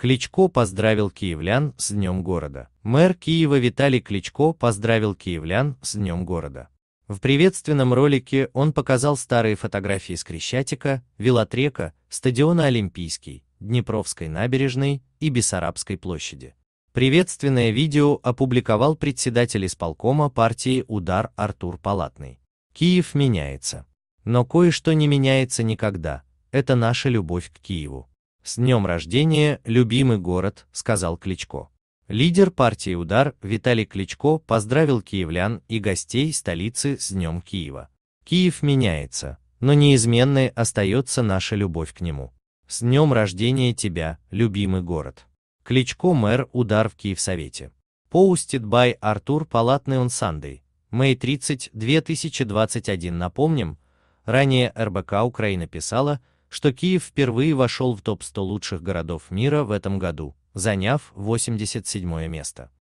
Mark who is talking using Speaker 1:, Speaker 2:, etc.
Speaker 1: Кличко поздравил киевлян с Днем города. Мэр Киева Виталий Кличко поздравил киевлян с Днем города. В приветственном ролике он показал старые фотографии с Крещатика, Велотрека, стадиона Олимпийский, Днепровской набережной и Бессарабской площади. Приветственное видео опубликовал председатель исполкома партии «Удар» Артур Палатный. Киев меняется. Но кое-что не меняется никогда, это наша любовь к Киеву. «С днем рождения, любимый город», — сказал Кличко. Лидер партии «Удар» Виталий Кличко поздравил киевлян и гостей столицы с Днем Киева. Киев меняется, но неизменной остается наша любовь к нему. С днем рождения тебя, любимый город. Кличко мэр «Удар» в Киевсовете. Posted by Артур Палатный on Sunday, May 30, 2021 Напомним, ранее РБК Украина писала, что Киев впервые вошел в топ-100 лучших городов мира в этом году, заняв 87 место.